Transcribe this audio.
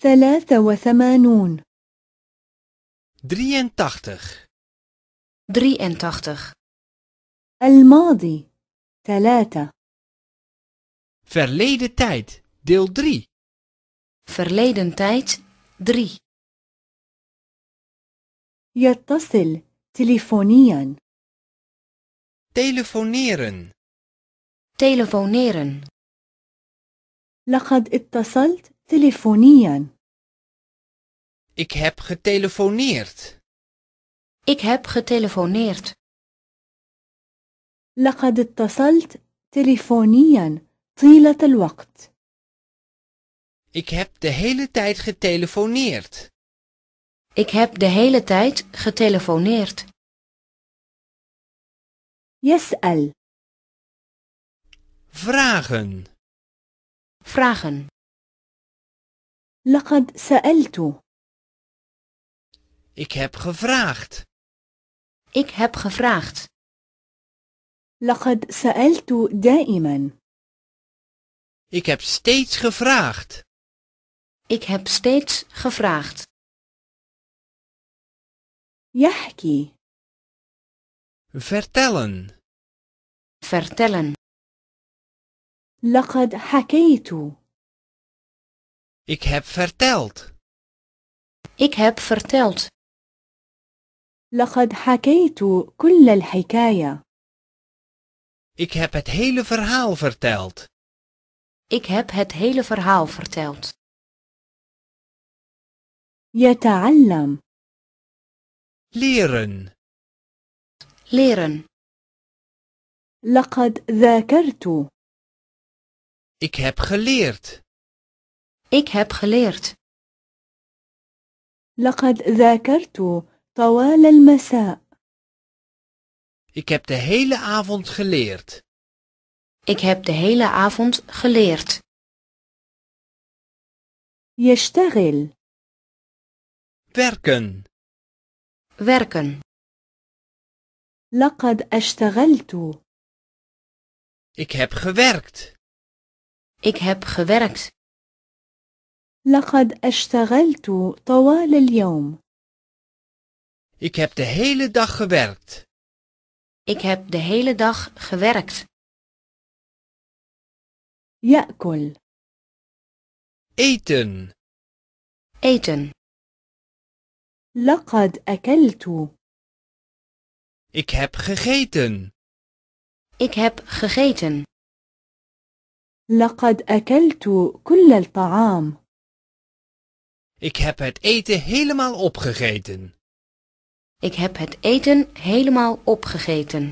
ثلاثة وثمانون الماضي ثلاثة Verleden tijd, deel 3. Verleden tijd 3. يتصل تليفونيا. Telefoneren. Telefoneren. لقد اتصلت telefonieën. Ik heb getelefoneerd. Ik heb getelefoneerd. لقد اتصلت تلفونيا طيلة الوقت. Ik heb de hele tijd getelefoneerd. Ik heb de hele tijd getelefoneerd. يسأل Vragen. Vragen. لقد Ik heb gevraagd. Ik heb gevraagd. لقد سألت دائما. Ik heb steeds gevraagd. Ik heb steeds gevraagd. يحكي. Vertellen. Vertellen. لقد حكيت. Ik heb verteld. Ik heb verteld. لقد حكيت كل الحكاية. Ik heb het hele verhaal verteld. Ik heb het hele verhaal verteld. يتعلم. leren. leren. لقد ذاكرت. Ik heb geleerd. Ik heb geleerd. لقد ذاكرت طوال المساء. Ik heb de hele avond geleerd. Ik heb de hele avond geleerd. يشتغل. werken. werken. لقد اشتغلت. Ik heb gewerkt. Ik heb gewerkt. لقد اشتغلت طوال اليوم. Ik heb de hele dag gewerkt. Ik heb de hele dag gewerkt. يأكل. Eten. Eten. لقد أكلت. Ik heb gegeten. Ik heb gegeten. لقد أكلت كل الطعام. Ik heb het eten helemaal opgegeten. Ik heb het eten helemaal opgegeten.